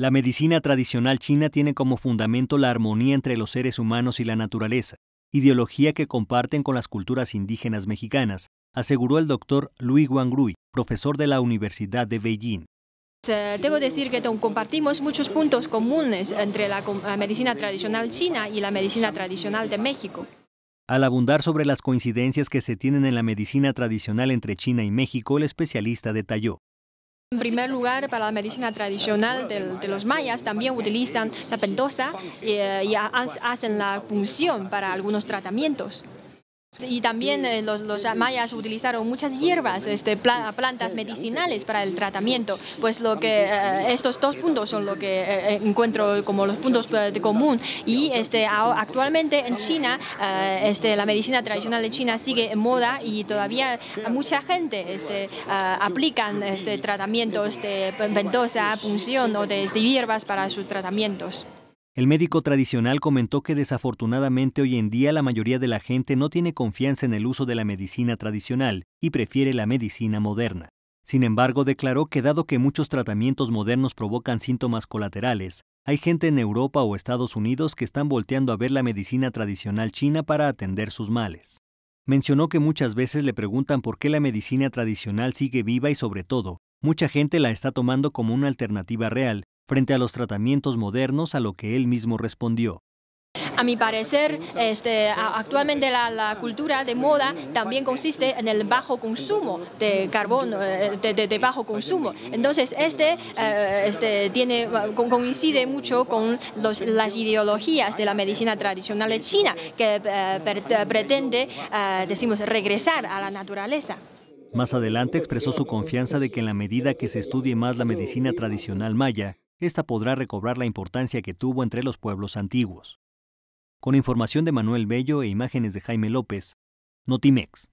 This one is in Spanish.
La medicina tradicional china tiene como fundamento la armonía entre los seres humanos y la naturaleza, ideología que comparten con las culturas indígenas mexicanas, aseguró el doctor Luis Wangrui, profesor de la Universidad de Beijing. Eh, debo decir que compartimos muchos puntos comunes entre la medicina tradicional china y la medicina tradicional de México. Al abundar sobre las coincidencias que se tienen en la medicina tradicional entre China y México, el especialista detalló. En primer lugar, para la medicina tradicional de, los mayas también utilizan la pentosa eh, y, hacen la punción para algunos tratamientos. Y también eh, los, mayas utilizaron muchas hierbas, este, plantas medicinales para el tratamiento. Pues lo que eh, estos dos puntos son lo que eh, encuentro como los puntos de común. Y este, actualmente en China, este, la medicina tradicional de China sigue en moda y todavía mucha gente aplica aplican este tratamientos de ventosa, punción o de hierbas para sus tratamientos. El médico tradicional comentó que desafortunadamente hoy en día la mayoría de la gente no tiene confianza en el uso de la medicina tradicional y prefiere la medicina moderna. Sin embargo, declaró que dado que muchos tratamientos modernos provocan síntomas colaterales, hay gente en Europa o Estados Unidos que están volteando a ver la medicina tradicional china para atender sus males. Mencionó que muchas veces le preguntan por qué la medicina tradicional sigue viva y sobre todo, mucha gente la está tomando como una alternativa real, frente a los tratamientos modernos a lo que él mismo respondió. A mi parecer, este, actualmente la, cultura de moda también consiste en el bajo consumo de carbón, eh, de, bajo consumo. Entonces, este, eh, este coincide mucho con las ideologías de la medicina tradicional de china, que eh, pretende, decimos, regresar a la naturaleza. Más adelante expresó su confianza de que en la medida que se estudie más la medicina tradicional maya, esta podrá recobrar la importancia que tuvo entre los pueblos antiguos. Con información de Manuel Bello e imágenes de Jaime López, Notimex.